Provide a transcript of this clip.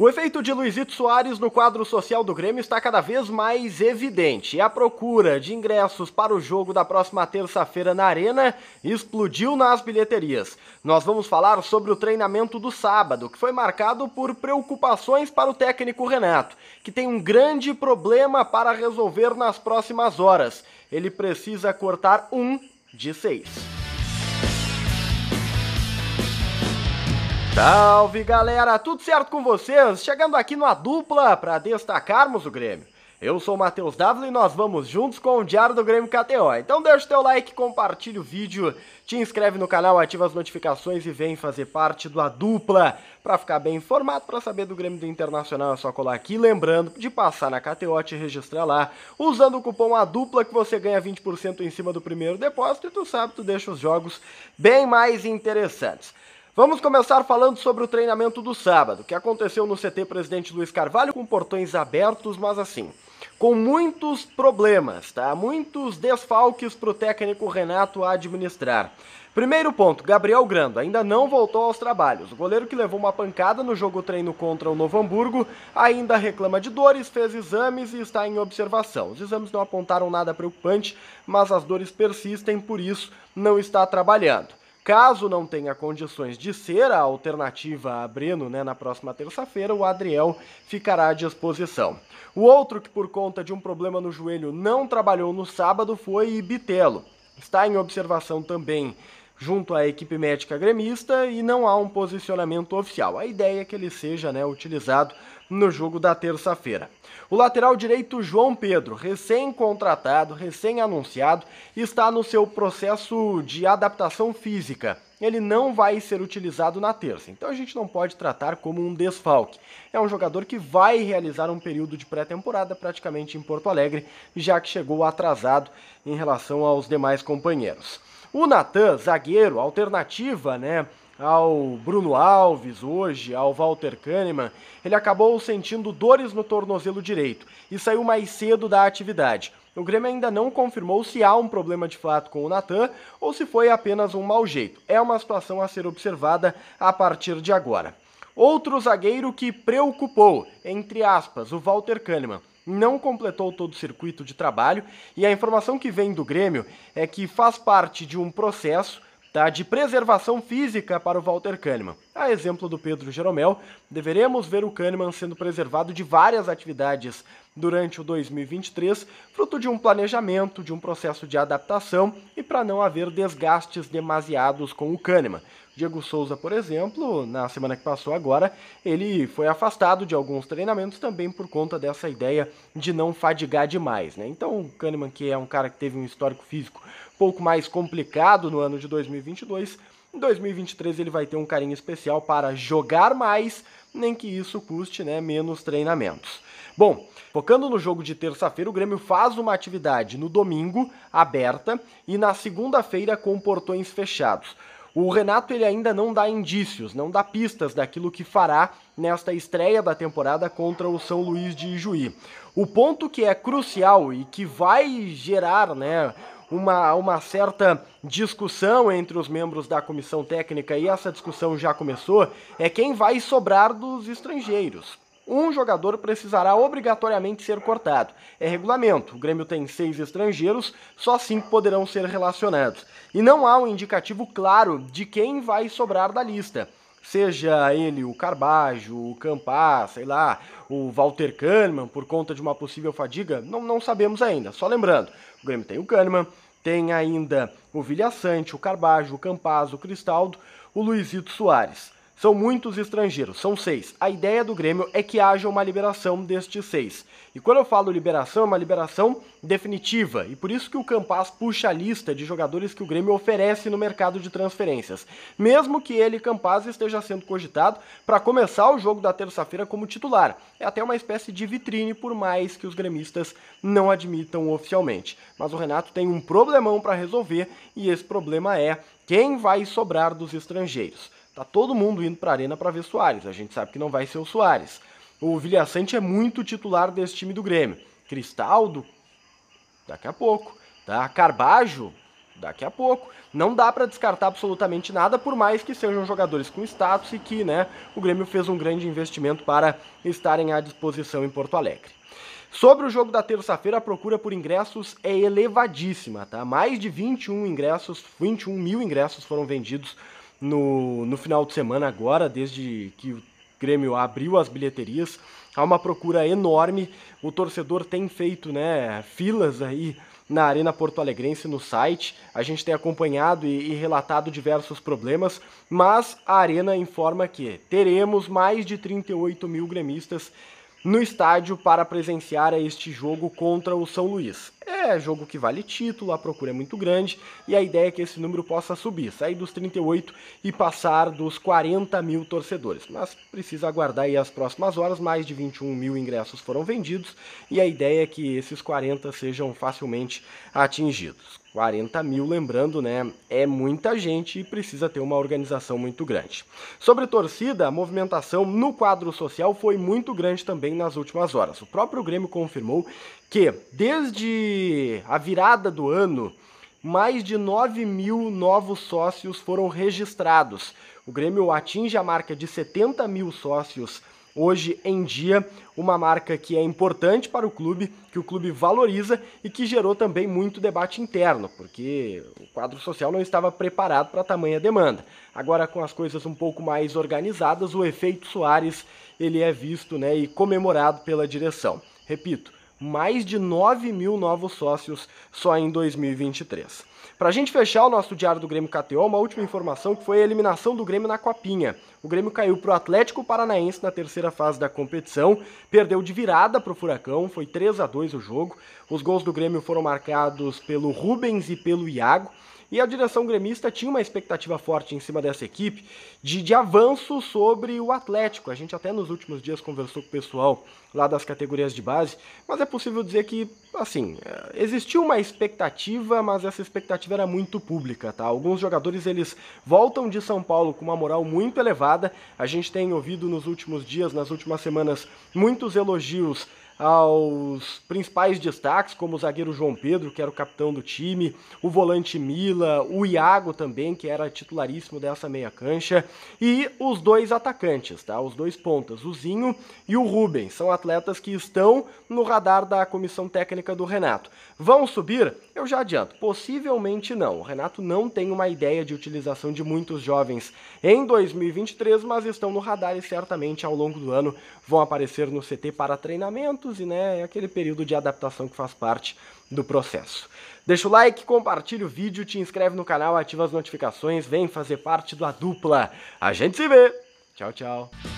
O efeito de Luizito Soares no quadro social do Grêmio está cada vez mais evidente. A procura de ingressos para o jogo da próxima terça-feira na Arena explodiu nas bilheterias. Nós vamos falar sobre o treinamento do sábado, que foi marcado por preocupações para o técnico Renato, que tem um grande problema para resolver nas próximas horas. Ele precisa cortar um de seis. Salve galera, tudo certo com vocês? Chegando aqui numa dupla para destacarmos o Grêmio. Eu sou o Matheus Dávila e nós vamos juntos com o Diário do Grêmio KTO. Então deixa o teu like, compartilha o vídeo, te inscreve no canal, ativa as notificações e vem fazer parte da dupla. Para ficar bem informado, para saber do Grêmio do Internacional é só colar aqui. Lembrando de passar na KTO e te registrar lá. Usando o cupom A Dupla que você ganha 20% em cima do primeiro depósito e tu sabe, tu deixa os jogos bem mais interessantes. Vamos começar falando sobre o treinamento do sábado, que aconteceu no CT Presidente Luiz Carvalho com portões abertos, mas assim, com muitos problemas, tá? Muitos desfalques para o técnico Renato administrar. Primeiro ponto, Gabriel Grando ainda não voltou aos trabalhos. O goleiro que levou uma pancada no jogo treino contra o Novo Hamburgo ainda reclama de dores, fez exames e está em observação. Os exames não apontaram nada preocupante, mas as dores persistem, por isso não está trabalhando. Caso não tenha condições de ser a alternativa a Breno né, na próxima terça-feira, o Adriel ficará à disposição. O outro que, por conta de um problema no joelho, não trabalhou no sábado foi Bitelo. Está em observação também junto à equipe médica gremista e não há um posicionamento oficial. A ideia é que ele seja né, utilizado no jogo da terça-feira. O lateral direito João Pedro, recém-contratado, recém-anunciado, está no seu processo de adaptação física. Ele não vai ser utilizado na terça, então a gente não pode tratar como um desfalque. É um jogador que vai realizar um período de pré-temporada praticamente em Porto Alegre, já que chegou atrasado em relação aos demais companheiros. O Natan, zagueiro, alternativa, né? Ao Bruno Alves hoje, ao Walter Kahneman, ele acabou sentindo dores no tornozelo direito e saiu mais cedo da atividade. O Grêmio ainda não confirmou se há um problema de fato com o Natan ou se foi apenas um mau jeito. É uma situação a ser observada a partir de agora. Outro zagueiro que preocupou, entre aspas, o Walter Kahneman, não completou todo o circuito de trabalho e a informação que vem do Grêmio é que faz parte de um processo tá, de preservação física para o Walter Kahneman. A exemplo do Pedro Jeromel, deveremos ver o Kahneman sendo preservado de várias atividades durante o 2023, fruto de um planejamento, de um processo de adaptação e para não haver desgastes demasiados com o Kahneman. Diego Souza, por exemplo, na semana que passou agora, ele foi afastado de alguns treinamentos também por conta dessa ideia de não fadigar demais, né? Então, o Kahneman, que é um cara que teve um histórico físico pouco mais complicado no ano de 2022, em 2023 ele vai ter um carinho especial para jogar mais, nem que isso custe, né, menos treinamentos. Bom, focando no jogo de terça-feira, o Grêmio faz uma atividade no domingo aberta e na segunda-feira com portões fechados. O Renato ele ainda não dá indícios, não dá pistas daquilo que fará nesta estreia da temporada contra o São Luís de Juí. O ponto que é crucial e que vai gerar, né, uma, uma certa discussão entre os membros da comissão técnica, e essa discussão já começou, é quem vai sobrar dos estrangeiros um jogador precisará obrigatoriamente ser cortado. É regulamento. O Grêmio tem seis estrangeiros, só cinco poderão ser relacionados. E não há um indicativo claro de quem vai sobrar da lista. Seja ele o Carbajo, o Campá, sei lá, o Walter Kahneman, por conta de uma possível fadiga, não, não sabemos ainda. Só lembrando, o Grêmio tem o Kahneman, tem ainda o Vilhaçante, o Carbajo, o Campaz, o Cristaldo, o Luizito Soares. São muitos estrangeiros, são seis. A ideia do Grêmio é que haja uma liberação destes seis. E quando eu falo liberação, é uma liberação definitiva. E por isso que o Campas puxa a lista de jogadores que o Grêmio oferece no mercado de transferências. Mesmo que ele, Campas, esteja sendo cogitado para começar o jogo da terça-feira como titular. É até uma espécie de vitrine, por mais que os gremistas não admitam oficialmente. Mas o Renato tem um problemão para resolver e esse problema é quem vai sobrar dos estrangeiros. Tá todo mundo indo para a arena para ver Soares. A gente sabe que não vai ser o Soares. O Vilhaçante é muito titular desse time do Grêmio. Cristaldo, daqui a pouco. Tá? Carbajo, daqui a pouco. Não dá para descartar absolutamente nada, por mais que sejam jogadores com status e que né, o Grêmio fez um grande investimento para estarem à disposição em Porto Alegre. Sobre o jogo da terça-feira, a procura por ingressos é elevadíssima, tá? Mais de 21 ingressos, 21 mil ingressos foram vendidos no, no final de semana agora, desde que o Grêmio abriu as bilheterias, há uma procura enorme. O torcedor tem feito né, filas aí na Arena Porto Alegrense no site. A gente tem acompanhado e, e, relatado diversos problemas, mas a Arena informa que teremos mais de 38 mil gremistas no estádio para presenciar este jogo contra o São Luís. É jogo que vale título, a procura é muito grande e a ideia é que esse número possa subir, sair dos 38 e passar dos 40 mil torcedores. Mas precisa aguardar aí as próximas horas, mais de 21 mil ingressos foram vendidos e a ideia é que esses 40 sejam facilmente atingidos. 40 mil, lembrando, né? É muita gente e precisa ter uma organização muito grande. Sobre torcida, a movimentação no quadro social foi muito grande também nas últimas horas. O próprio Grêmio confirmou que, desde a virada do ano, mais de 9 mil novos sócios foram registrados. O Grêmio atinge a marca de 70 mil sócios registrados hoje em dia, uma marca que é importante para o clube, que o clube valoriza e que gerou também muito debate interno, porque o quadro social não estava preparado para tamanha demanda. Agora, com as coisas um pouco mais organizadas, o efeito Soares ele é visto né, e comemorado pela direção. Repito, mais de 9 mil novos sócios só em 2023. Para a gente fechar o nosso diário do Grêmio KTO, uma última informação que foi a eliminação do Grêmio na Copinha. O Grêmio caiu para o Atlético Paranaense na terceira fase da competição, perdeu de virada para o Furacão, foi 3 a 2 o jogo. Os gols do Grêmio foram marcados pelo Rubens e pelo Iago e a direção gremista tinha uma expectativa forte em cima dessa equipe de, de avanço sobre o Atlético. A gente até nos últimos dias conversou com o pessoal lá das categorias de base, mas é possível dizer que, assim, é, existiu uma expectativa, mas essa expectativa expectativa era muito pública, tá? Alguns jogadores eles voltam de São Paulo com uma moral muito elevada. A gente tem ouvido nos últimos dias, nas últimas semanas, muitos elogios aos principais destaques, como o zagueiro João Pedro, que era o capitão do time, o volante Mila, o Iago também, que era titularíssimo dessa meia cancha, e os dois atacantes, tá? Os dois pontas, o Zinho e o Rubens, são atletas que estão no radar da comissão técnica do Renato. Vão subir? Eu já adianto, possivelmente não. O Renato não tem uma ideia de utilização de muitos jovens em 2023, mas estão no radar e certamente ao longo do ano vão aparecer no CT para treinamento adultos e né, é aquele período de adaptação que faz parte do processo. Deixa o like, compartilha o vídeo, te inscreve no canal, ativa as notificações, vem fazer parte da dupla. A gente se vê. Tchau, tchau.